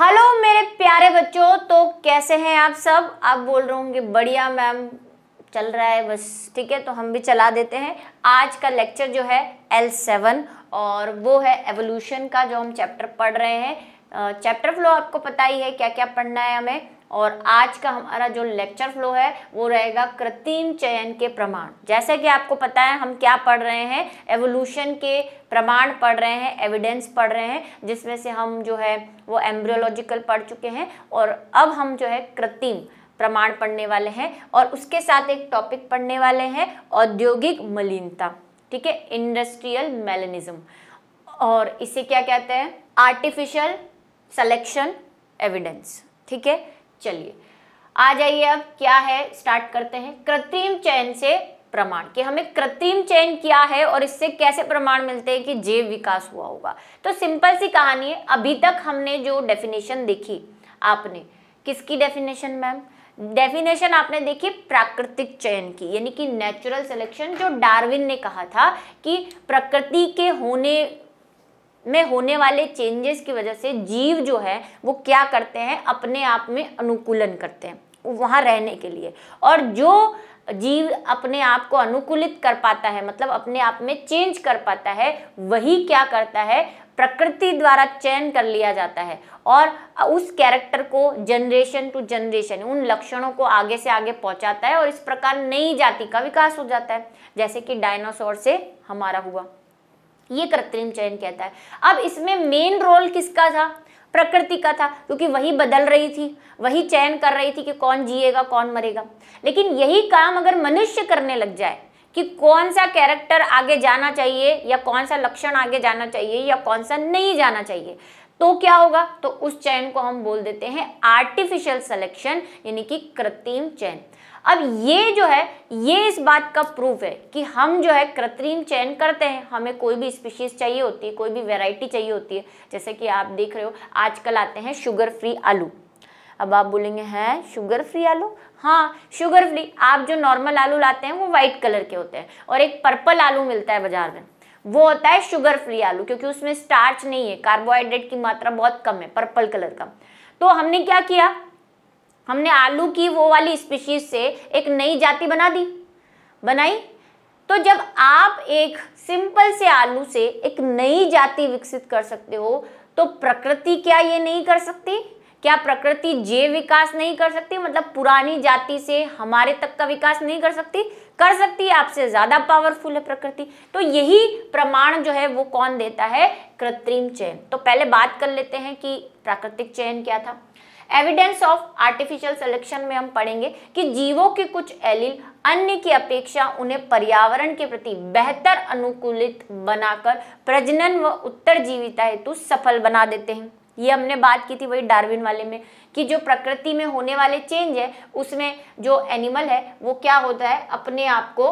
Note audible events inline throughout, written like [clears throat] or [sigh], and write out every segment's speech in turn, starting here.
hello मेरे प्यारे बच्चों तो कैसे हैं आप सब आप बोल रहे होंगे बढ़िया मैम चल रहा है बस ठीक है तो हम भी चला देते हैं आज का लेक्चर जो है एल सेवन और वो है एवोल्यूशन का जो हम चैप्टर पढ़ रहे हैं चैप्टर फ्लो आपको पता ही है क्या क्या पढ़ना है हमें और आज का हमारा जो लेक्चर फ्लो है वो रहेगा कृत्रिम चयन के प्रमाण जैसे कि आपको पता है हम क्या पढ़ रहे हैं एवोल्यूशन के प्रमाण पढ़ रहे हैं एविडेंस पढ़ रहे हैं जिसमें से हम जो है वो एम्ब्रियोलॉजिकल पढ़ चुके हैं और अब हम जो है कृत्रिम प्रमाण पढ़ने वाले हैं और उसके साथ एक टॉपिक पढ़ने वाले हैं औद्योगिक मलिनता ठीक है इंडस्ट्रियल मेलेनिज्म और इसे क्या कहते हैं आर्टिफिशियल सलेक्शन एविडेंस ठीक है चलिए आ जाइए अब क्या है स्टार्ट करते हैं कृत्रिम चयन से प्रमाण कि हमें कृत्रिम चयन किया है और इससे कैसे प्रमाण मिलते हैं कि जैव विकास हुआ होगा तो सिंपल सी कहानी है अभी तक हमने जो डेफिनेशन देखी आपने किसकी डेफिनेशन मैम डेफिनेशन आपने देखी प्राकृतिक चयन की यानी कि नेचुरल सिलेक्शन जो डार्विन ने कहा था कि प्रकृति के होने में होने वाले चेंजेस की वजह से जीव जो है वो क्या करते हैं अपने आप में अनुकूलन करते हैं वहाँ रहने के लिए और जो जीव अपने आप को अनुकूलित कर पाता है मतलब अपने आप में चेंज कर पाता है वही क्या करता है प्रकृति द्वारा चयन कर लिया जाता है और उस कैरेक्टर को जनरेशन टू जनरेशन उन लक्षणों को आगे से आगे पहुंचाता है और इस प्रकार नई जाति का विकास हो जाता है जैसे कि डायनासोर से हमारा हुआ ये कृत्रिम चयन कहता है अब इसमें मेन रोल किसका था प्रकृति का था क्योंकि वही बदल रही थी वही चयन कर रही थी कि कौन जिएगा कौन मरेगा लेकिन यही काम अगर मनुष्य करने लग जाए कि कौन सा कैरेक्टर आगे जाना चाहिए या कौन सा लक्षण आगे जाना चाहिए या कौन सा नहीं जाना चाहिए तो क्या होगा तो उस चयन को हम बोल देते हैं आर्टिफिशियल सिलेक्शन यानी कि कृत्रिम चयन अब ये जो है ये इस बात का प्रूफ है कि हम जो है कृत्रिम चयन करते हैं हमें कोई भी स्पीशीज चाहिए होती है कोई भी वेराइटी चाहिए होती है जैसे कि आप देख रहे हो आजकल आते हैं शुगर फ्री आलू अब आप बोलेंगे हैं शुगर फ्री आलू हाँ शुगर फ्री आप जो नॉर्मल आलू लाते हैं वो वाइट कलर के होते हैं और एक पर्पल आलू मिलता है बाजार में वो होता है शुगर फ्री आलू क्योंकि उसमें स्टार्च नहीं है कार्बोहाइड्रेट की मात्रा बहुत कम है पर्पल कलर का तो हमने क्या किया हमने आलू की वो वाली स्पीशीज से एक नई जाति बना दी बनाई तो जब आप एक सिंपल से आलू से एक नई जाति विकसित कर सकते हो तो प्रकृति क्या ये नहीं कर सकती क्या प्रकृति जे विकास नहीं कर सकती मतलब पुरानी जाति से हमारे तक का विकास नहीं कर सकती कर सकती है आपसे ज्यादा पावरफुल है प्रकृति तो यही प्रमाण जो है वो कौन देता है कृत्रिम चयन तो पहले बात कर लेते हैं कि प्राकृतिक चयन क्या था एविडेंस ऑफ आर्टिफिशियल सिलेक्शन में हम पढ़ेंगे कि जीवों के कुछ एलील अन्य की अपेक्षा उन्हें पर्यावरण के प्रति बेहतर अनुकूलित बनाकर प्रजनन व उत्तरजीविता हेतु सफल बना देते हैं ये हमने बात की थी वही डार्विन वाले में कि जो प्रकृति में होने वाले चेंज है उसमें जो एनिमल है वो क्या होता है अपने आप को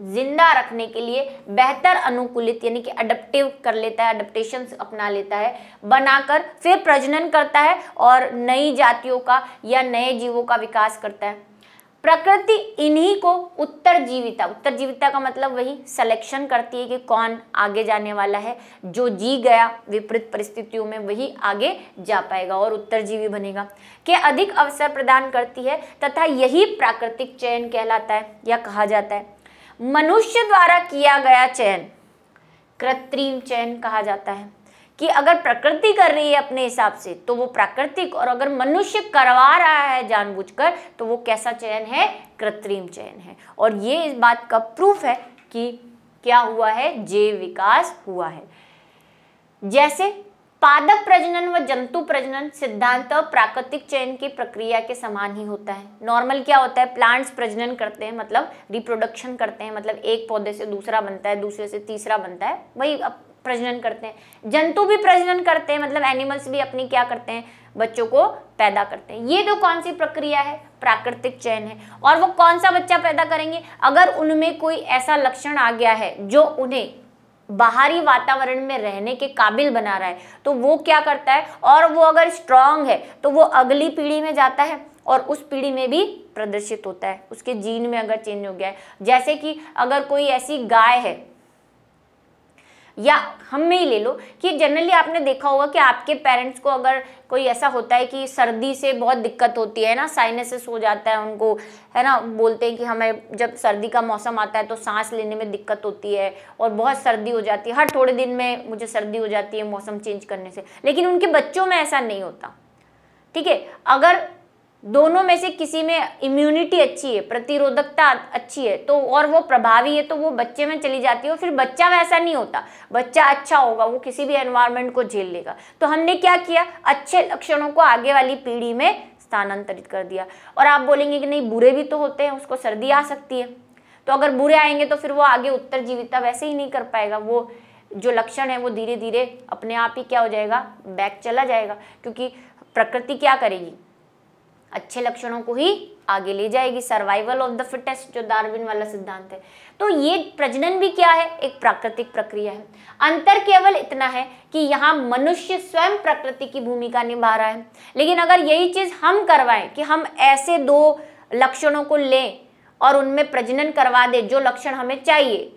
जिंदा रखने के लिए बेहतर अनुकूलित यानी कि अडप्टिव कर लेता है अडप्टेशन अपना लेता है बनाकर फिर प्रजनन करता है और नई जातियों का या नए जीवों का विकास करता है प्रकृति इन्हीं को उत्तर जीविता का मतलब वही सिलेक्शन करती है कि कौन आगे जाने वाला है जो जी गया विपरीत परिस्थितियों में वही आगे जा पाएगा और उत्तर जीवी बनेगा के अधिक अवसर प्रदान करती है तथा यही प्राकृतिक चयन कहलाता है या कहा जाता है मनुष्य द्वारा किया गया चयन कृत्रिम चयन कहा जाता है कि अगर प्रकृति कर रही है अपने हिसाब से तो वो प्राकृतिक और अगर मनुष्य करवा रहा है जानबूझकर तो वो कैसा चयन है कृत्रिम चयन है और ये इस बात का प्रूफ है कि क्या हुआ है जैव विकास हुआ है जैसे पादप प्रजनन व जंतु प्रजनन सिद्धांत प्राकृतिक चयन की प्रक्रिया के समान ही होता है नॉर्मल क्या होता है प्लांट्स प्रजनन करते हैं मतलब रिप्रोडक्शन करते हैं मतलब एक पौधे से दूसरा बनता है दूसरे से तीसरा बनता है वही प्रजनन करते हैं जंतु भी प्रजनन करते हैं मतलब एनिमल्स भी अपनी क्या करते हैं बच्चों को पैदा करते हैं ये जो तो कौन सी प्रक्रिया है प्राकृतिक चयन है और वो कौन सा बच्चा पैदा करेंगे अगर उनमें कोई ऐसा लक्षण आ गया है जो उन्हें बाहरी वातावरण में रहने के काबिल बना रहा है तो वो क्या करता है और वो अगर स्ट्रांग है तो वो अगली पीढ़ी में जाता है और उस पीढ़ी में भी प्रदर्शित होता है उसके जीन में अगर चेंज हो गया है जैसे कि अगर कोई ऐसी गाय है या हम में ही ले लो कि जनरली आपने देखा होगा कि आपके पेरेंट्स को अगर कोई ऐसा होता है कि सर्दी से बहुत दिक्कत होती है ना साइनसिस हो जाता है उनको है ना बोलते हैं कि हमें जब सर्दी का मौसम आता है तो सांस लेने में दिक्कत होती है और बहुत सर्दी हो जाती है हर थोड़े दिन में मुझे सर्दी हो जाती है मौसम चेंज करने से लेकिन उनके बच्चों में ऐसा नहीं होता ठीक है अगर दोनों में से किसी में इम्यूनिटी अच्छी है प्रतिरोधकता अच्छी है तो और वो प्रभावी है तो वो बच्चे में चली जाती है और फिर बच्चा वैसा नहीं होता बच्चा अच्छा होगा वो किसी भी एनवायरनमेंट को झेल लेगा तो हमने क्या किया अच्छे लक्षणों को आगे वाली पीढ़ी में स्थानांतरित कर दिया और आप बोलेंगे कि नहीं बुरे भी तो होते हैं उसको सर्दी आ सकती है तो अगर बुरे आएंगे तो फिर वो आगे उत्तर वैसे ही नहीं कर पाएगा वो जो लक्षण है वो धीरे धीरे अपने आप ही क्या हो जाएगा बैक चला जाएगा क्योंकि प्रकृति क्या करेगी अच्छे लक्षणों को ही आगे ले जाएगी सर्वाइवल ऑफ द फिटेस्ट जो डार्विन वाला सिद्धांत है तो ये प्रजनन भी क्या है एक प्राकृतिक प्रक्रिया है अंतर केवल इतना है कि यहाँ मनुष्य स्वयं प्रकृति की भूमिका निभा रहा है लेकिन अगर यही चीज़ हम करवाएं कि हम ऐसे दो लक्षणों को लें और उनमें प्रजनन करवा दें जो लक्षण हमें चाहिए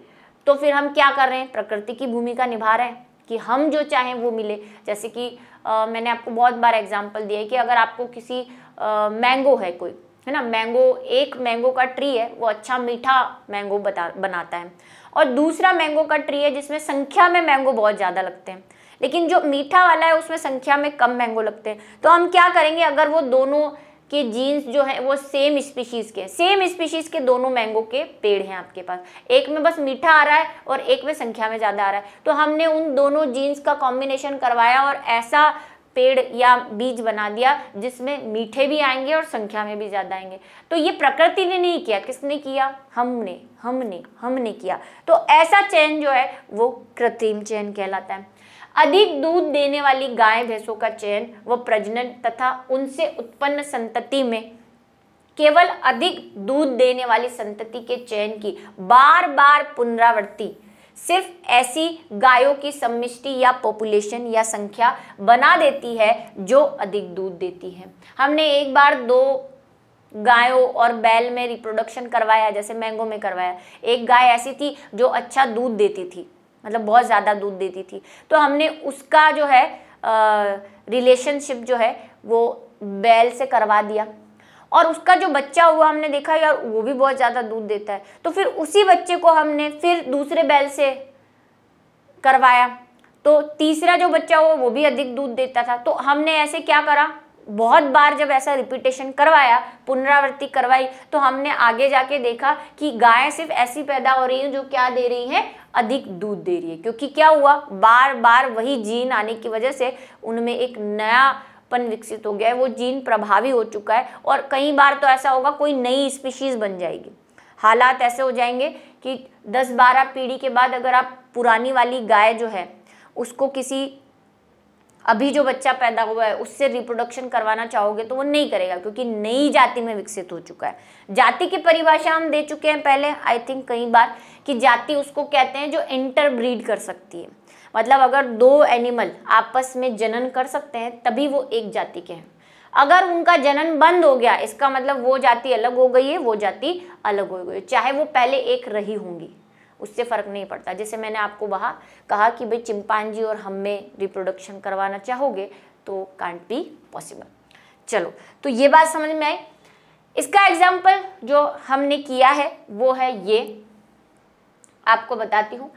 तो फिर हम क्या कर रहे हैं प्रकृति की भूमिका निभा रहे हैं कि हम जो चाहें वो मिले जैसे कि आ, मैंने आपको बहुत बार एग्जाम्पल दिया है कि अगर आपको किसी मैंगो है कोई है ना मैंगो एक मैंगो का ट्री है वो अच्छा मीठा मैंगो बता बनाता है और दूसरा मैंगो का ट्री है जिसमें संख्या में मैंगो बहुत ज़्यादा लगते हैं लेकिन जो मीठा वाला है उसमें संख्या में कम मैंगो लगते हैं तो हम क्या करेंगे अगर वो दोनों के जीन्स जो है वो सेम स्पीशीज़ के सेम स्पीशीज़ के दोनों मैंगो के पेड़ हैं आपके पास एक में बस मीठा आ रहा है और एक में संख्या में ज़्यादा आ रहा है तो हमने उन दोनों जीन्स का कॉम्बिनेशन करवाया और ऐसा पेड़ या बीज बना दिया जिसमें मीठे भी आएंगे और संख्या में भी ज़्यादा आएंगे तो ये प्रकृति ने नहीं किया किसने किया हमने हमने हमने किया तो ऐसा चयन जो है वो कृत्रिम चयन कहलाता है अधिक दूध देने वाली गाय भैंसों का चयन व प्रजनन तथा उनसे उत्पन्न संतति में केवल अधिक दूध देने वाली संतति के चयन की बार बार पुनरावृत्ति सिर्फ ऐसी गायों की सम्मिष्टि या पॉपुलेशन या संख्या बना देती है जो अधिक दूध देती है हमने एक बार दो गायों और बैल में रिप्रोडक्शन करवाया जैसे मैंगो में करवाया एक गाय ऐसी थी जो अच्छा दूध देती थी मतलब बहुत ज़्यादा दूध देती थी तो हमने उसका जो है रिलेशनशिप जो है वो बैल से करवा दिया और उसका जो बच्चा हुआ हमने देखा यार वो भी बहुत ज़्यादा दूध देता है तो फिर उसी बच्चे को हमने फिर दूसरे बैल से करवाया तो तीसरा जो बच्चा हुआ वो भी अधिक दूध देता था तो हमने ऐसे क्या करा बहुत बार जब ऐसा रिपीटेशन करवाया पुनरावृत्ति करवाई तो हमने आगे जाके देखा कि गायें सिर्फ ऐसी पैदा हो रही हैं जो क्या दे रही हैं अधिक दूध दे रही है क्योंकि क्या हुआ बार बार वही जीन आने की वजह से उनमें एक नया बचपन विकसित हो गया है वो जीन प्रभावी हो चुका है और कई बार तो ऐसा होगा कोई नई स्पीशीज़ बन जाएगी हालात ऐसे हो जाएंगे कि 10-12 पीढ़ी के बाद अगर आप पुरानी वाली गाय जो है उसको किसी अभी जो बच्चा पैदा हुआ है उससे रिप्रोडक्शन करवाना चाहोगे तो वो नहीं करेगा क्योंकि नई जाति में विकसित हो चुका है जाति की परिभाषा हम दे चुके हैं पहले आई थिंक कई बार कि जाति उसको कहते हैं जो इंटरब्रीड कर सकती है मतलब अगर दो एनिमल आपस में जनन कर सकते हैं तभी वो एक जाति के हैं अगर उनका जनन बंद हो गया इसका मतलब वो जाति अलग हो गई है वो जाति अलग हो गई चाहे वो पहले एक रही होंगी उससे फ़र्क नहीं पड़ता जैसे मैंने आपको वहा कहा कि भाई चिंपांजी और हम में रिप्रोडक्शन करवाना चाहोगे तो कांट बी पॉसिबल चलो तो ये बात समझ में आई इसका एग्जाम्पल जो हमने किया है वो है ये आपको बताती हूँ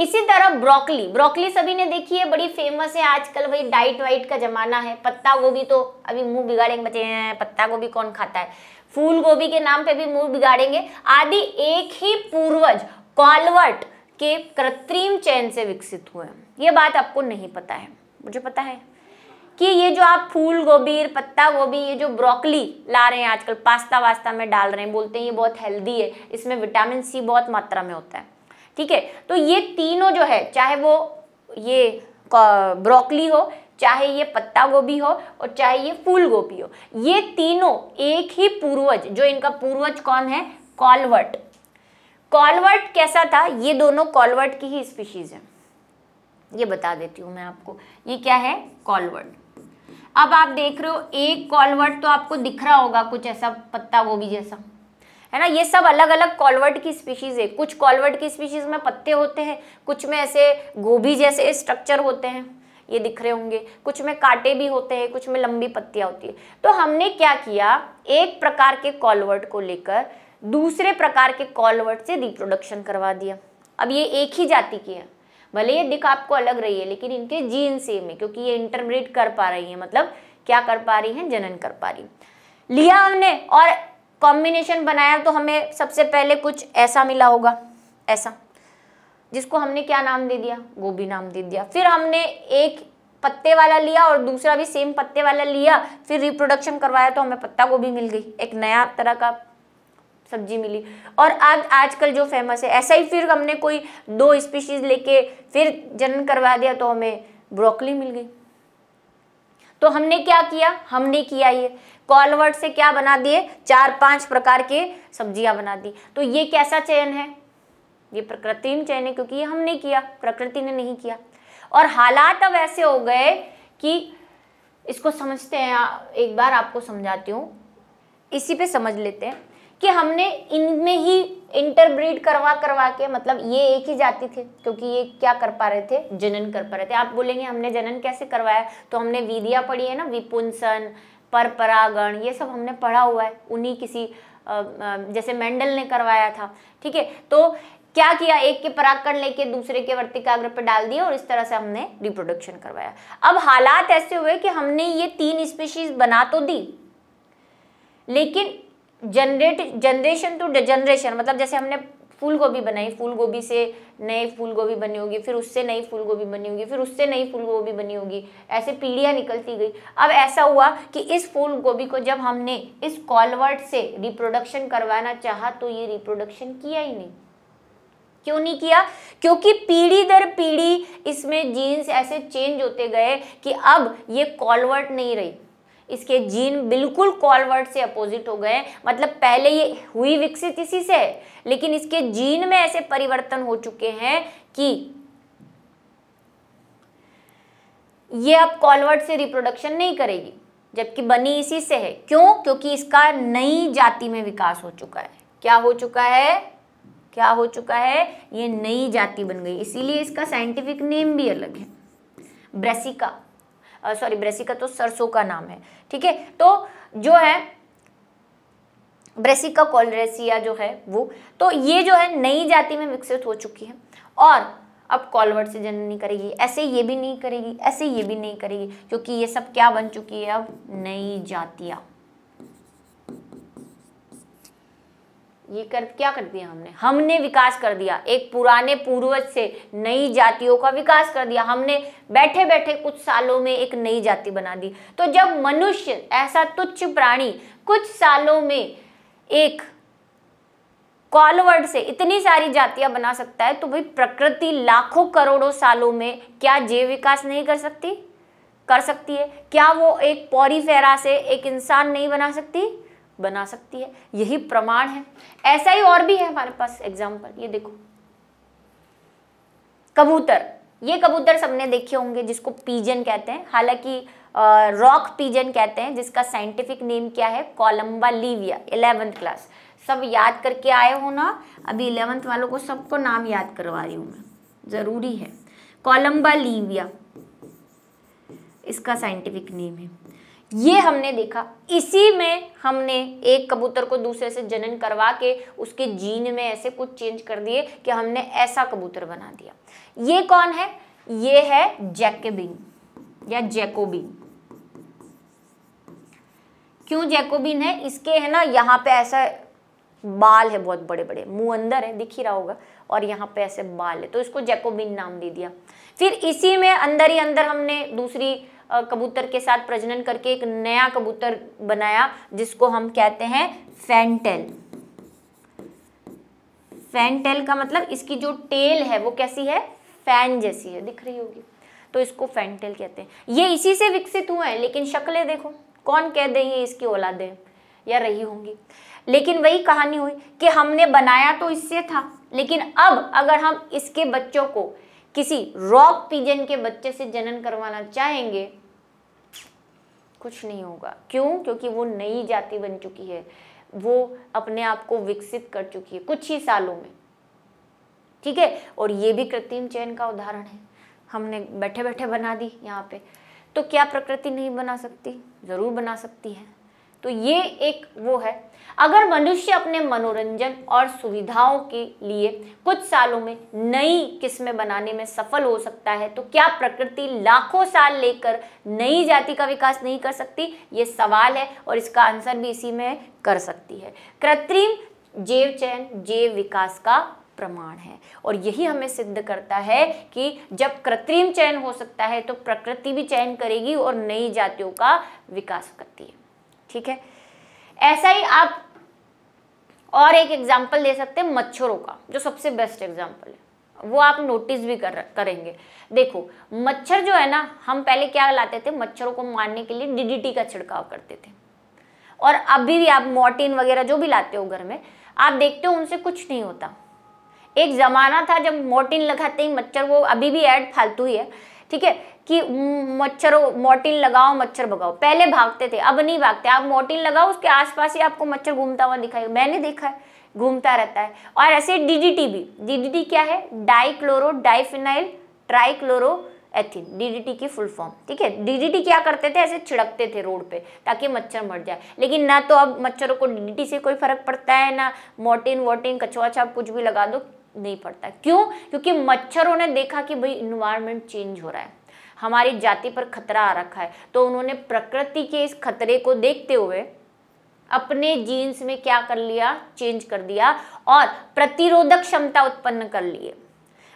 इसी तरह ब्रोकली ब्रोकली सभी ने देखी है बड़ी फेमस है आजकल भाई डाइट वाइट का जमाना है पत्ता गोभी तो अभी मुंह बिगाड़ेंगे बचे पत्ता गोभी कौन खाता है फूल गोभी के नाम पे भी मुंह बिगाड़ेंगे आदि एक ही पूर्वज कॉलवर्ट के कृत्रिम चयन से विकसित हुए हैं ये बात आपको नहीं पता है मुझे पता है कि ये जो आप फूल गोभी पत्ता गोभी ये जो ब्रोकली ला रहे हैं आजकल पास्ता वास्ता में डाल रहे हैं बोलते हैं ये बहुत हेल्दी है इसमें विटामिन सी बहुत मात्रा में होता है ठीक है तो ये तीनों जो है चाहे वो ये ब्रोकली हो चाहे ये पत्ता गोभी हो और चाहे ये फूल गोभी हो ये तीनों एक ही पूर्वज जो इनका पूर्वज कौन है कॉलवर्ट कॉलवर्ट कैसा था ये दोनों कॉलवर्ट की ही स्पीशीज है ये बता देती हूँ मैं आपको ये क्या है कॉलवर्ट अब आप देख रहे हो एक कॉलवर्ट तो आपको दिख रहा होगा कुछ ऐसा पत्ता गोभी जैसा है ना ये सब अलग अलग कॉलवर्ड की स्पीशीज़ है कुछ कॉलवर्ड की स्पीशीज़ में पत्ते होते हैं कुछ में ऐसे गोभी जैसे स्ट्रक्चर होते हैं ये दिख रहे होंगे कुछ में कांटे भी होते हैं कुछ में लंबी पत्तियां होती है तो हमने क्या किया एक प्रकार के कॉलवर्ड को लेकर दूसरे प्रकार के कॉलवर्ड से रिप्रोडक्शन करवा दिया अब ये एक ही जाति की है भले ये दिख आपको अलग रही है लेकिन इनके जीन सेम है क्योंकि ये इंटरब्रीड कर पा रही है मतलब क्या कर पा रही है जनन कर पा रही लिया हमने और कॉम्बिनेशन बनाया तो हमें सबसे पहले कुछ ऐसा मिला होगा ऐसा जिसको हमने क्या नाम दे दिया गोभी नाम दे दिया फिर हमने एक पत्ते वाला लिया और दूसरा भी सेम पत्ते वाला लिया फिर रिप्रोडक्शन करवाया तो हमें पत्ता गोभी मिल गई एक नया तरह का सब्जी मिली और आज आजकल जो फेमस है ऐसा ही फिर हमने कोई दो स्पीशीज लेके फिर जनन करवा दिया तो हमें ब्रोकली मिल गई तो हमने क्या किया हमने किया ये कॉलवर्ड से क्या बना दिए चार पांच प्रकार के सब्जियां बना दी तो ये कैसा चयन है ये प्रकृत्रिम चयन है क्योंकि ये हमने किया प्रकृति ने नहीं किया और हालात अब ऐसे हो गए कि इसको समझते हैं एक बार आपको समझाती हूँ इसी पे समझ लेते हैं कि हमने इनमें ही इंटरब्रीड करवा करवा के मतलब ये एक ही जाति थे क्योंकि ये क्या कर पा रहे थे जनन कर पा रहे थे आप बोलेंगे हमने जनन कैसे करवाया तो हमने विधिया पढ़ी है ना विपुंसन पर परागण ये सब हमने पढ़ा हुआ है उन्हीं किसी जैसे मेंडल ने करवाया था ठीक है तो क्या किया एक के परागकण लेके दूसरे के वर्तिकाग्र पर डाल दिया और इस तरह से हमने रिप्रोडक्शन करवाया अब हालात ऐसे हुए कि हमने ये तीन स्पीशीज बना तो दी लेकिन जनरेट जनरेशन टू जनरेशन मतलब जैसे हमने फूल गोभी बनाई फूल गोभी से नए फूल गोभी बनी होगी फिर उससे नई फूल गोभी बनी होगी फिर उससे नई फूल गोभी बनी होगी ऐसे पीढ़ियाँ निकलती गई अब ऐसा हुआ कि इस फूल गोभी को जब हमने इस कॉलवर्ट से रिप्रोडक्शन करवाना चाहा तो ये रिप्रोडक्शन किया ही नहीं क्यों नहीं किया क्योंकि पीढ़ी दर पीढ़ी इसमें जीन्स ऐसे चेंज होते गए कि अब ये कॉलवर्ट नहीं रही इसके जीन बिल्कुल कॉलवर्ड से अपोजिट हो गए मतलब पहले ये हुई विकसित इसी से लेकिन इसके जीन में ऐसे परिवर्तन हो चुके हैं कि ये अब कॉलवर्ड से रिप्रोडक्शन नहीं करेगी जबकि बनी इसी से है क्यों क्योंकि इसका नई जाति में विकास हो चुका है क्या हो चुका है क्या हो चुका है ये नई जाति बन गई इसीलिए इसका साइंटिफिक नेम भी अलग है ब्रेसिका सॉरी ब्रेसिका तो सरसों का नाम है ठीक है तो जो है ब्रेसिका कॉलरेसिया जो है वो तो ये जो है नई जाति में विकसित हो चुकी है और अब कॉलवर्ड से जन्म नहीं करेगी ऐसे ये भी नहीं करेगी ऐसे ये भी नहीं करेगी क्योंकि ये सब क्या बन चुकी है अब नई जातिया ये कर क्या कर दिया हमने हमने विकास कर दिया एक पुराने पूर्वज से नई जातियों का विकास कर दिया हमने बैठे बैठे कुछ सालों में एक नई जाति बना दी तो जब मनुष्य ऐसा तुच्छ प्राणी कुछ सालों में एक कॉलवर्ड से इतनी सारी जातियां बना सकता है तो भाई प्रकृति लाखों करोड़ों सालों में क्या जैव विकास नहीं कर सकती कर सकती है क्या वो एक पौरी फेरा से एक इंसान नहीं बना सकती बना सकती है यही प्रमाण है ऐसा ही और भी है हमारे पास एग्जाम्पल ये देखो कबूतर ये कबूतर सबने देखे होंगे जिसको पीजन कहते हैं हालांकि रॉक पीजन कहते हैं जिसका साइंटिफिक नेम क्या है कोलम्बा लीविया इलेवेंथ क्लास सब याद करके आए हो ना अभी इलेवेंथ वालों को सबको नाम याद करवा रही हूँ मैं ज़रूरी है कोलम्बा लीविया इसका साइंटिफिक नेम है ये हमने देखा इसी में हमने एक कबूतर को दूसरे से जनन करवा के उसके जीन में ऐसे कुछ चेंज कर दिए कि हमने ऐसा कबूतर बना दिया ये कौन है ये है जैकबिन या जैकोबिन क्यों जैकोबिन है इसके है ना यहाँ पे ऐसा बाल है बहुत बड़े बड़े मुंह अंदर है दिख ही रहा होगा और यहाँ पे ऐसे बाल है तो इसको जैकोबिन नाम दे दिया फिर इसी में अंदर ही अंदर हमने दूसरी कबूतर के साथ प्रजनन करके एक नया कबूतर बनाया जिसको हम कहते हैं फैंटेल फैंटेल का मतलब इसकी जो टेल है वो कैसी है फैन जैसी है दिख रही होगी तो इसको फैंटेल कहते हैं ये इसी से विकसित हुए हैं लेकिन शक्लें देखो कौन कह दे ये इसकी औलादे या रही होंगी लेकिन वही कहानी हुई कि हमने बनाया तो इससे था लेकिन अब अगर हम इसके बच्चों को किसी रॉक पिजन के बच्चे से जनन करवाना चाहेंगे कुछ नहीं होगा क्यों क्योंकि वो नई जाति बन चुकी है वो अपने आप को विकसित कर चुकी है कुछ ही सालों में ठीक है और ये भी कृत्रिम चयन का उदाहरण है हमने बैठे बैठे बना दी यहाँ पे तो क्या प्रकृति नहीं बना सकती ज़रूर बना सकती है तो ये एक वो है अगर मनुष्य अपने मनोरंजन और सुविधाओं के लिए कुछ सालों में नई किस्में बनाने में सफल हो सकता है तो क्या प्रकृति लाखों साल लेकर नई जाति का विकास नहीं कर सकती ये सवाल है और इसका आंसर भी इसी में कर सकती है कृत्रिम जैव चयन जैव विकास का प्रमाण है और यही हमें सिद्ध करता है कि जब कृत्रिम चयन हो सकता है तो प्रकृति भी चयन करेगी और नई जातियों का विकास करती है ठीक है ऐसा ही आप और एक एग्जाम्पल दे सकते हैं मच्छरों का जो सबसे बेस्ट एग्जाम्पल है वो आप नोटिस भी कर करेंगे देखो मच्छर जो है ना हम पहले क्या लाते थे मच्छरों को मारने के लिए डीडीटी का छिड़काव करते थे और अभी भी आप मोर्टिन वगैरह जो भी लाते हो घर में आप देखते हो उनसे कुछ नहीं होता एक ज़माना था जब मोर्टिन लगाते ही मच्छर वो अभी भी ऐड फालतू ही है ठीक है कि मच्छरों मोटिन लगाओ मच्छर भगाओ पहले भागते थे अब नहीं भागते आप मोटिन लगाओ उसके आसपास ही आपको मच्छर घूमता हुआ दिखाई मैंने देखा है घूमता रहता है और ऐसे डीडीटी भी डीडीटी क्या है dichloro diphenyl trichloro ethane DDT की फुल फॉर्म ठीक है डीडीटी क्या करते थे ऐसे छिड़कते थे रोड पे ताकि मच्छर मर जाए लेकिन ना तो अब मच्छरों को डीडीटी से कोई फर्क पड़ता है ना मोटिन वोटिन कछुआ छाप कुछ भी लगा दो नहीं पड़ता क्यों क्योंकि मच्छरों ने देखा कि भाई इन्वायरमेंट चेंज हो रहा है हमारी जाति पर खतरा आ रखा है तो उन्होंने प्रकृति के इस खतरे को देखते हुए अपने जीन्स में क्या कर लिया चेंज कर दिया और प्रतिरोधक क्षमता उत्पन्न कर लिए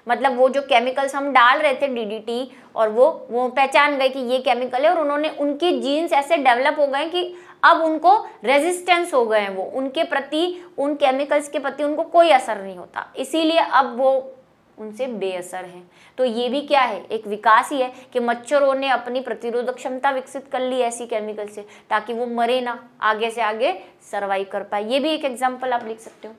मतलब वो जो केमिकल्स हम डाल रहे थे डीडीटी और वो वो पहचान गए कि ये केमिकल है और उन्होंने उनके जीन्स ऐसे डेवलप हो गए कि अब उनको रेजिस्टेंस हो गए हैं वो उनके प्रति उन केमिकल्स के प्रति उनको कोई असर नहीं होता इसीलिए अब वो उनसे बेअसर हैं तो ये भी क्या है एक विकास ही है कि मच्छरों ने अपनी प्रतिरोधक क्षमता विकसित कर ली ऐसी केमिकल से ताकि वो मरे ना आगे से आगे सर्वाइव कर पाए ये भी एक एग्जाम्पल आप लिख सकते हो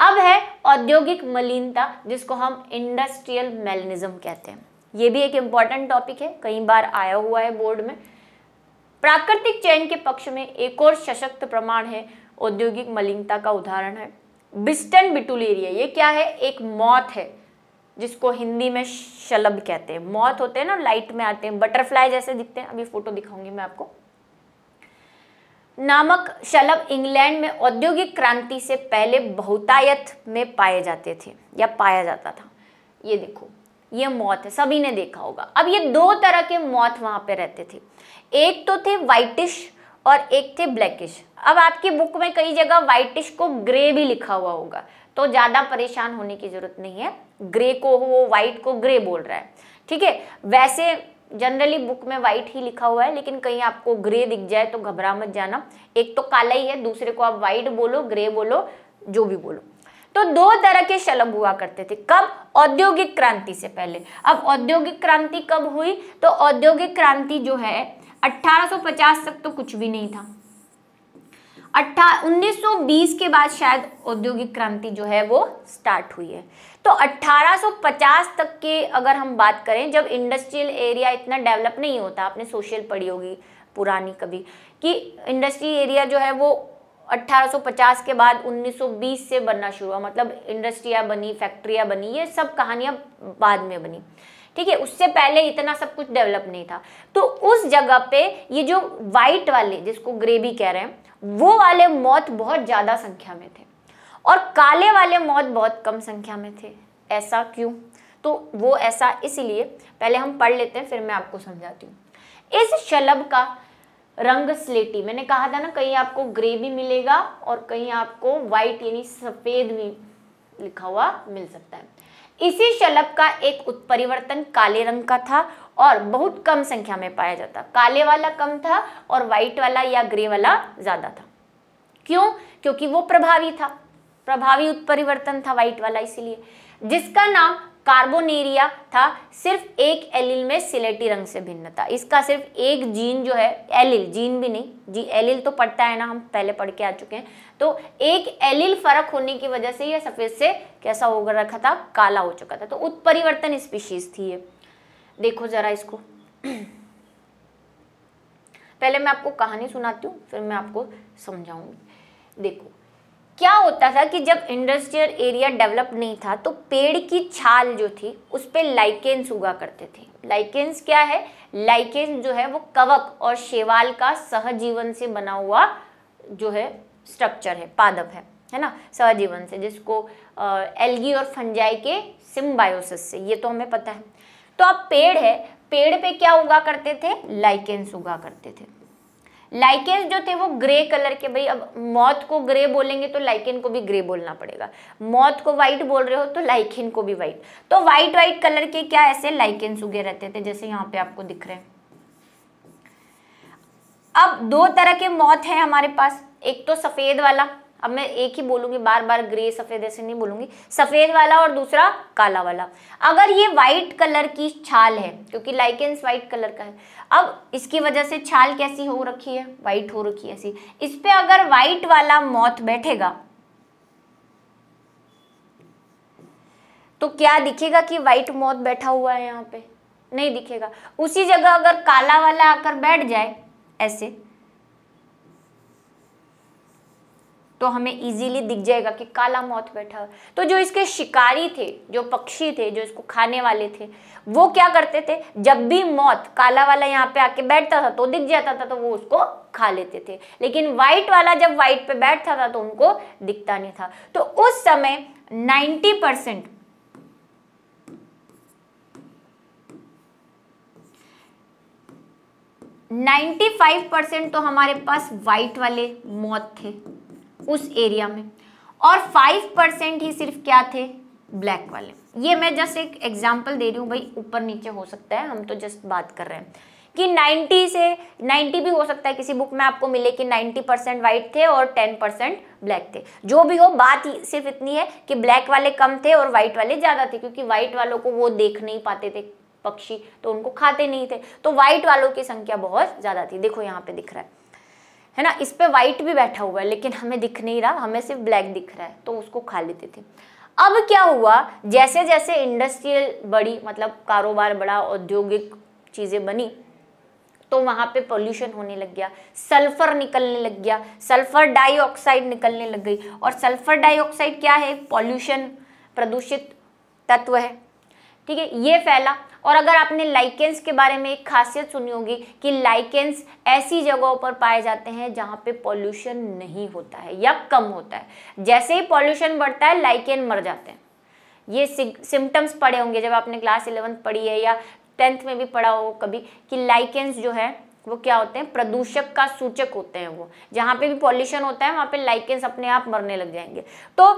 अब है औद्योगिक मलिनता जिसको हम इंडस्ट्रियल मेलनिज्म कहते हैं ये भी एक इंपॉर्टेंट टॉपिक है कई बार आया हुआ है बोर्ड में प्राकृतिक चयन के पक्ष में एक और सशक्त प्रमाण है औद्योगिक मलिनता का उदाहरण है बिस्टन बिटुलेरिया ये क्या है एक मौत है जिसको हिंदी में शलभ कहते हैं मौत होते हैं ना लाइट में आते हैं बटरफ्लाई जैसे दिखते हैं अभी फोटो दिखाऊंगी मैं आपको नामक शलभ इंग्लैंड में औद्योगिक क्रांति से पहले बहुतायत में पाए जाते थे या पाया जाता था ये देखो ये मौत है सभी ने देखा होगा अब ये दो तरह के मौत वहां पे रहते थे एक तो थे वाइटिश और एक थे ब्लैकिश अब आपकी बुक में कई जगह वाइटिश को ग्रे भी लिखा हुआ होगा तो ज़्यादा परेशान होने की ज़रूरत नहीं है ग्रे को वो व्हाइट को ग्रे बोल रहा है ठीक है वैसे जनरली बुक में व्हाइट ही लिखा हुआ है लेकिन कहीं आपको ग्रे दिख जाए तो घबरा मत जाना एक तो काला ही है दूसरे को आप व्हाइट बोलो ग्रे बोलो जो भी बोलो तो दो तरह के शलभ हुआ करते थे कब औद्योगिक क्रांति से पहले अब औद्योगिक क्रांति कब हुई तो औद्योगिक क्रांति जो है 1850 तक तो कुछ भी नहीं था अट्ठा 1920 के बाद शायद औद्योगिक क्रांति जो है वो स्टार्ट हुई है तो 1850 तक की अगर हम बात करें जब इंडस्ट्रियल एरिया इतना डेवलप नहीं होता आपने सोशल पढ़ी होगी पुरानी कभी कि इंडस्ट्री एरिया जो है वो 1850 के बाद 1920 से बनना शुरू हुआ मतलब इंडस्ट्रियाँ बनी फैक्ट्रियाँ बनी ये सब कहानियाँ बाद में बनी ठीक है उससे पहले इतना सब कुछ डेवलप नहीं था तो उस जगह पे ये जो वाइट वाले जिसको ग्रेवी कह रहे हैं वो वाले मौत बहुत ज़्यादा संख्या में थे और काले वाले मौत बहुत कम संख्या में थे ऐसा क्यों तो वो ऐसा इसलिए पहले हम पढ़ लेते हैं फिर मैं आपको समझाती हूँ इस शलभ का रंग स्लेटी मैंने कहा था ना कहीं आपको ग्रे भी मिलेगा और कहीं आपको व्हाइट यानी सफेद भी लिखा हुआ मिल सकता है इसी शलभ का एक उत्परिवर्तन काले रंग का था और बहुत कम संख्या में पाया जाता काले वाला कम था और व्हाइट वाला या ग्रे वाला ज़्यादा था क्यों क्योंकि वो प्रभावी था प्रभावी उत्परिवर्तन था वाइट वाला इसीलिए जिसका नाम कार्बोनेरिया था सिर्फ एक एलिल में सिलेटी रंग से भिन्न था इसका सिर्फ एक जीन जो है एलिल जीन भी नहीं जी एलिल तो पड़ता है ना हम पहले पढ़ के आ चुके हैं तो एक एलिल फर्क होने की वजह से यह सफेद से कैसा हो रखा था काला हो चुका था तो उत्परिवर्तन स्पीशीज थी ये देखो जरा इसको [clears throat] पहले मैं आपको कहानी सुनाती हूँ फिर मैं आपको समझाऊंगी देखो क्या होता था कि जब इंडस्ट्रियल एरिया डेवलप नहीं था तो पेड़ की छाल जो थी उस पर लाइकेंस उगा करते थे लाइकेंस क्या है लाइकेंस जो है वो कवक और शेवाल का सहजीवन से बना हुआ जो है स्ट्रक्चर है पादप है है ना सहजीवन से जिसको एलगी एल्गी और फंजाई के सिम्बायोसिस से ये तो हमें पता है तो अब पेड़ है पेड़ पे क्या उगा करते थे लाइकेंस उगा करते थे लाइकेंस जो थे वो ग्रे कलर के भाई अब मौत को ग्रे बोलेंगे तो लाइकेन को भी ग्रे बोलना पड़ेगा मौत को व्हाइट बोल रहे हो तो लाइकेन को भी व्हाइट तो व्हाइट व्हाइट कलर के क्या ऐसे लाइकेन्स उगे रहते थे जैसे यहाँ पे आपको दिख रहे हैं अब दो तरह के मौत है हमारे पास एक तो सफेद वाला अब मैं एक ही बोलूंगी बार बार ग्रे सफेद ऐसे नहीं बोलूंगी सफेद वाला और दूसरा काला वाला अगर ये व्हाइट कलर की छाल है क्योंकि लाइकेंस व्हाइट कलर का है अब इसकी वजह से छाल कैसी हो रखी है व्हाइट हो रखी है ऐसी इस पर अगर व्हाइट वाला मौत बैठेगा तो क्या दिखेगा कि व्हाइट मौत बैठा हुआ है यहाँ पे नहीं दिखेगा उसी जगह अगर काला वाला आकर बैठ जाए ऐसे तो हमें इजीली दिख जाएगा कि काला मौत बैठा तो जो इसके शिकारी थे जो पक्षी थे जो इसको खाने वाले थे वो क्या करते थे जब भी मौत काला वाला यहाँ पे आके बैठता था तो दिख जाता था तो वो उसको खा लेते थे लेकिन वाइट वाला जब व्हाइट पे बैठता था तो उनको दिखता नहीं था तो उस समय ninety percent ninety five percent तो हमारे पास व्हाइट वाले मौत थे उस एरिया में और फाइव परसेंट ही सिर्फ क्या थे ब्लैक वाले ये मैं जस्ट एक एग्जाम्पल दे रही हूँ भाई ऊपर नीचे हो सकता है हम तो जस्ट बात कर रहे हैं कि 90 से 90 भी हो सकता है किसी बुक में आपको मिले कि 90 परसेंट वाइट थे और 10 परसेंट ब्लैक थे जो भी हो बात सिर्फ इतनी है कि ब्लैक वाले कम थे और वाइट वाले ज़्यादा थे क्योंकि वाइट वालों को वो देख नहीं पाते थे पक्षी तो उनको खाते नहीं थे तो वाइट वालों की संख्या बहुत ज़्यादा थी देखो यहाँ पे दिख रहा है है ना इस पर वाइट भी बैठा हुआ है लेकिन हमें दिख नहीं रहा हमें सिर्फ ब्लैक दिख रहा है तो उसको खा लेते थे अब क्या हुआ जैसे जैसे इंडस्ट्रियल बड़ी मतलब कारोबार बड़ा औद्योगिक चीज़ें बनी तो वहाँ पे पोल्यूशन होने लग गया सल्फर निकलने लग गया सल्फर डाइऑक्साइड निकलने लग गई और सल्फर डाइऑक्साइड क्या है पॉल्यूशन प्रदूषित तत्व है ठीक है ये फैला और अगर आपने लाइकेंस के बारे में एक खासियत सुनी होगी कि लाइकेंस ऐसी जगहों पर पाए जाते हैं जहां पे पॉल्यूशन नहीं होता है या कम होता है जैसे ही पॉल्यूशन बढ़ता है लाइकेन मर जाते हैं ये सिम्टम्स पड़े होंगे जब आपने क्लास इलेवंथ पढ़ी है या टेंथ में भी पढ़ा हो कभी कि लाइकेंस जो है वो क्या होते हैं प्रदूषक का सूचक होते हैं वो जहां पे भी पॉल्यूशन होता है वहां पे लाइकेंस अपने आप मरने लग जाएंगे तो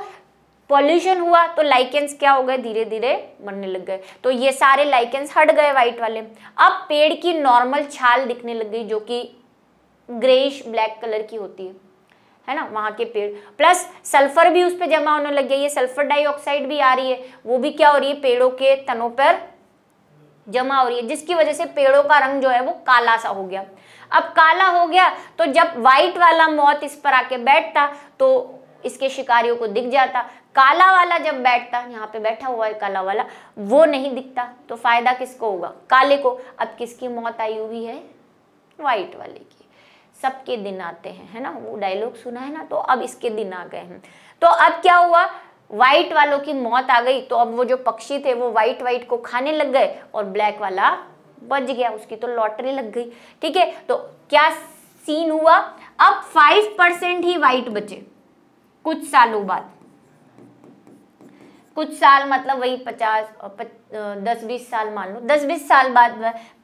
पॉल्यूशन हुआ तो लाइकेंस क्या हो गए धीरे धीरे मरने लग गए तो ये सारे लाइकेंस हट गए व्हाइट वाले अब पेड़ की नॉर्मल छाल दिखने लग गई जो कि ग्रेश ब्लैक कलर की होती है है ना वहां के पेड़ प्लस सल्फर भी उस पर जमा होने लग गया ये सल्फर डाइऑक्साइड भी आ रही है वो भी क्या हो रही है पेड़ों के तनों पर जमा हो रही है जिसकी वजह से पेड़ों का रंग जो है वो काला सा हो गया अब काला हो गया तो जब व्हाइट वाला मौत इस पर आके बैठता तो इसके शिकारियों को दिख जाता काला वाला जब बैठता यहाँ पे बैठा हुआ है काला वाला वो नहीं दिखता तो फायदा किसको होगा काले को अब किसकी मौत आई हुई है वाइट वाले की सबके दिन आते हैं है ना वो डायलॉग सुना है ना तो अब इसके दिन आ गए हैं तो अब क्या हुआ व्हाइट वालों की मौत आ गई तो अब वो जो पक्षी थे वो व्हाइट व्हाइट को खाने लग गए और ब्लैक वाला बच गया उसकी तो लॉटरी लग गई ठीक है तो क्या सीन हुआ अब फाइव परसेंट ही व्हाइट बचे कुछ सालों बाद कुछ साल मतलब वही पचास और पच, दस बीस साल मान लो दस बीस साल बाद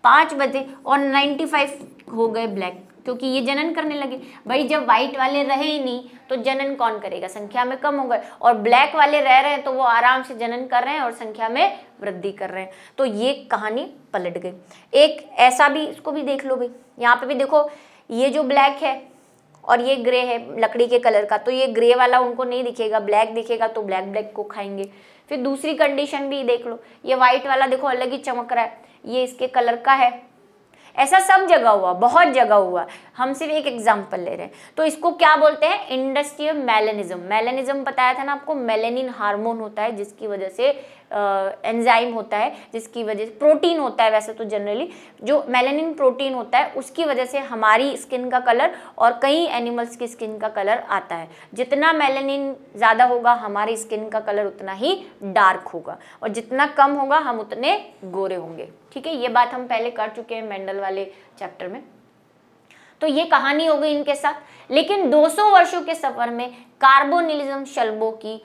पांच बजे और नाइन्टी फाइव हो गए ब्लैक क्योंकि ये जनन करने लगे भाई जब व्हाइट वाले रहे ही नहीं तो जनन कौन करेगा संख्या में कम हो गए और ब्लैक वाले रह रहे हैं तो वो आराम से जनन कर रहे हैं और संख्या में वृद्धि कर रहे हैं तो ये कहानी पलट गई एक ऐसा भी इसको भी देख लो भाई यहाँ पे भी देखो ये जो ब्लैक है और ये ग्रे है लकड़ी के कलर का तो ये ग्रे वाला उनको नहीं दिखेगा ब्लैक दिखेगा तो ब्लैक ब्लैक को खाएंगे फिर दूसरी कंडीशन भी देख लो ये व्हाइट वाला देखो अलग ही चमक रहा है ये इसके कलर का है ऐसा सब जगह हुआ बहुत जगह हुआ हम सिर्फ एक एग्जाम्पल ले रहे हैं तो इसको क्या बोलते हैं इंडस्ट्रियल मेलेनिज्म मेलेनिज्म बताया था ना आपको मेलेनिन हार्मोन होता है जिसकी वजह से एंजाइम होता है जिसकी वजह से प्रोटीन होता है वैसे तो जनरली जो मेलेनिन प्रोटीन होता है उसकी वजह से हमारी स्किन का कलर और कई एनिमल्स की स्किन का कलर आता है जितना मेलेनिन ज़्यादा होगा हमारी स्किन का कलर उतना ही डार्क होगा और जितना कम होगा हम उतने गोरे होंगे ठीक है ये बात हम पहले कर चुके हैं मेंडल वाले चैप्टर में तो ये कहानी हो गई इनके साथ लेकिन 200 वर्षों के सफर में कार्बोनिलिज्म शल्बो की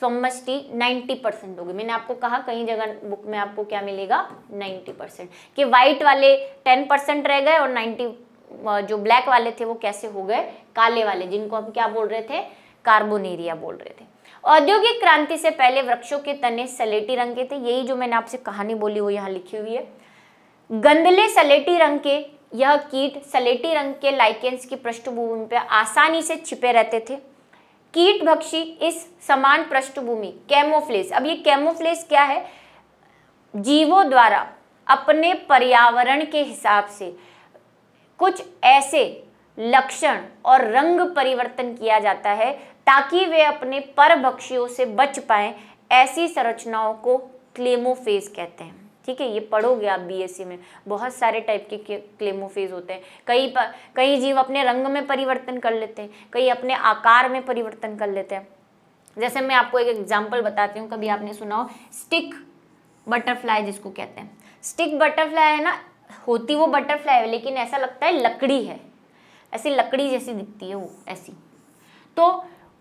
समष्टि 90 परसेंट होगी मैंने आपको कहा कहीं जगह बुक में आपको क्या मिलेगा 90 परसेंट कि वाइट वाले 10 परसेंट रह गए और 90 जो ब्लैक वाले थे वो कैसे हो गए काले वाले जिनको हम क्या बोल रहे थे कार्बोनेरिया बोल रहे थे औद्योगिक क्रांति से पहले वृक्षों के तने सलेटी रंग के थे यही जो मैंने आपसे कहानी बोली वो यहाँ लिखी हुई है गंदले सलेटी रंग के यह कीट सलेटी रंग के लाइकेंस की पृष्ठभूमि पर आसानी से छिपे रहते थे कीट भक्षी इस समान पृष्ठभूमि कैमोफ्लेस अब ये कैमोफ्लेस क्या है जीवों द्वारा अपने पर्यावरण के हिसाब से कुछ ऐसे लक्षण और रंग परिवर्तन किया जाता है ताकि वे अपने परभक्षियों से बच पाएं ऐसी संरचनाओं को क्लेमोफेज कहते हैं ठीक है ये पढ़ोगे आप बीएससी e में बहुत सारे टाइप के क्लेमोफेज होते हैं कई कई जीव अपने रंग में परिवर्तन कर लेते हैं कई अपने आकार में परिवर्तन कर लेते हैं जैसे मैं आपको एक एग्जाम्पल बताती हूँ कभी आपने सुना हो स्टिक बटरफ्लाई जिसको कहते हैं स्टिक बटरफ्लाई है ना होती वो बटरफ्लाई है लेकिन ऐसा लगता है लकड़ी है ऐसी लकड़ी जैसी दिखती है वो ऐसी तो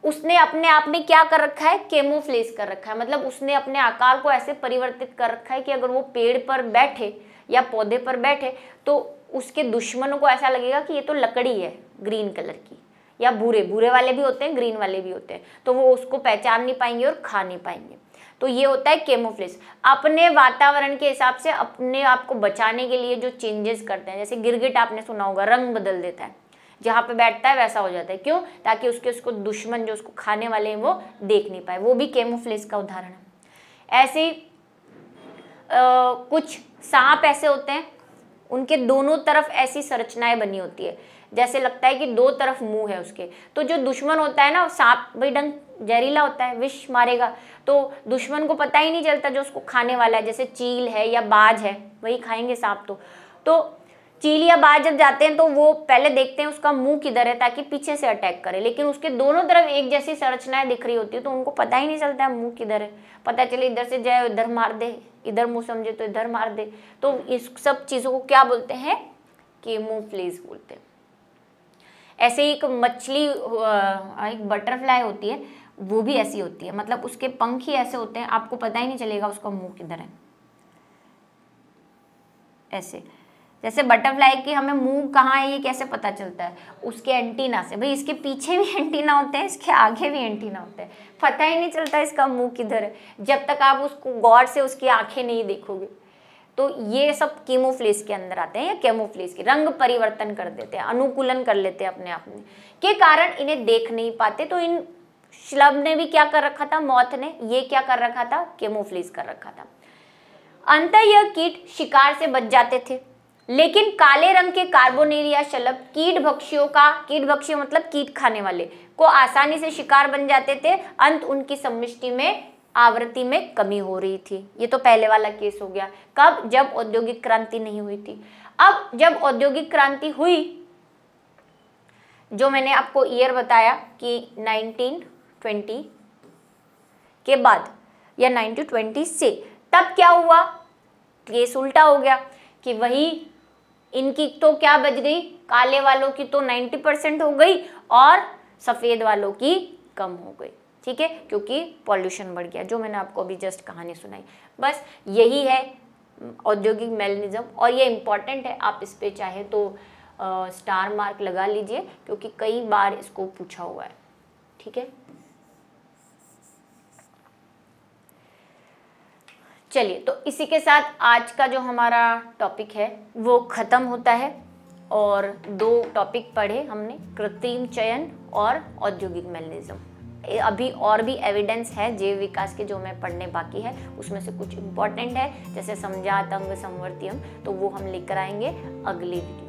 उसने अपने आप में क्या कर रखा है केमोफ्लेज कर रखा है मतलब उसने अपने आकार को ऐसे परिवर्तित कर रखा है कि अगर वो पेड़ पर बैठे या पौधे पर बैठे तो उसके दुश्मनों को ऐसा लगेगा कि ये तो लकड़ी है ग्रीन कलर की या भूरे भूरे वाले भी होते हैं ग्रीन वाले भी होते हैं तो वो उसको पहचान नहीं पाएंगे और खा नहीं पाएंगे तो ये होता है केमोफ्लेज अपने वातावरण के हिसाब से अपने आप को बचाने के लिए जो चेंजेस करते हैं जैसे गिरगिट आपने सुना होगा रंग बदल देता है जहाँ पे बैठता है वैसा हो जाता है क्यों ताकि उसके उसको दुश्मन जो उसको खाने वाले हैं वो देख नहीं पाए वो भी केमोफ्लेस का उदाहरण है ऐसे कुछ सांप ऐसे होते हैं उनके दोनों तरफ ऐसी संरचनाएं बनी होती है जैसे लगता है कि दो तरफ मुंह है उसके तो जो दुश्मन होता है ना सांप भाई डंग जहरीला होता है विष मारेगा तो दुश्मन को पता ही नहीं चलता जो उसको खाने वाला है जैसे चील है या बाज है वही खाएंगे सांप तो तो चील या बाज जब जाते हैं तो वो पहले देखते हैं उसका मुंह किधर है ताकि पीछे से अटैक करे लेकिन उसके दोनों तरफ एक जैसी संरचनाएं दिख रही होती है तो उनको पता ही नहीं चलता है मुंह किधर है पता चले इधर से जाए इधर मार दे इधर मुंह समझे तो इधर मार दे तो इस सब चीज़ों को क्या बोलते हैं कि मुंह प्लेस बोलते हैं ऐसे ही एक मछली एक बटरफ्लाई होती है वो भी ऐसी होती है मतलब उसके पंख ही ऐसे होते हैं आपको पता ही नहीं चलेगा उसका मुंह किधर है ऐसे जैसे बटरफ्लाई की हमें मुंह कहाँ है ये कैसे पता चलता है उसके एंटीना से भाई इसके पीछे भी एंटीना होते हैं इसके आगे भी एंटीना होते हैं पता ही नहीं चलता इसका मुंह किधर है जब तक आप उसको गौर से उसकी आंखें नहीं देखोगे तो ये सब कीमोफ्लेस के अंदर आते हैं या केमोफ्लेस के रंग परिवर्तन कर देते हैं अनुकूलन कर लेते हैं अपने आप में के कारण इन्हें देख नहीं पाते तो इन श्लब ने भी क्या कर रखा था मौत ने ये क्या कर रखा था केमोफ्लेस कर रखा था अंत यह कीट शिकार से बच जाते थे लेकिन काले रंग के कार्बोनेरिया शलभ कीट भक्षियों का कीट भक्षी मतलब कीट खाने वाले को आसानी से शिकार बन जाते थे अंत उनकी समृष्टि में आवृत्ति में कमी हो रही थी ये तो पहले वाला केस हो गया कब जब औद्योगिक क्रांति नहीं हुई थी अब जब औद्योगिक क्रांति हुई जो मैंने आपको ईयर बताया कि 1920 के बाद या 1920 से तब क्या हुआ केस उल्टा हो गया कि वही इनकी तो क्या बच गई काले वालों की तो 90 परसेंट हो गई और सफ़ेद वालों की कम हो गई ठीक है क्योंकि पॉल्यूशन बढ़ गया जो मैंने आपको अभी जस्ट कहानी सुनाई बस यही है औद्योगिक मेलनिज्म और ये इम्पॉर्टेंट है आप इस पर चाहे तो आ, स्टार मार्क लगा लीजिए क्योंकि कई बार इसको पूछा हुआ है ठीक है चलिए तो इसी के साथ आज का जो हमारा टॉपिक है वो ख़त्म होता है और दो टॉपिक पढ़े हमने कृत्रिम चयन और औद्योगिक मेलनिज्म अभी और भी एविडेंस है जैव विकास के जो हमें पढ़ने बाकी है उसमें से कुछ इम्पोर्टेंट है जैसे समझात अंग संवर्तियम तो वो हम लेकर आएंगे अगली वीडियो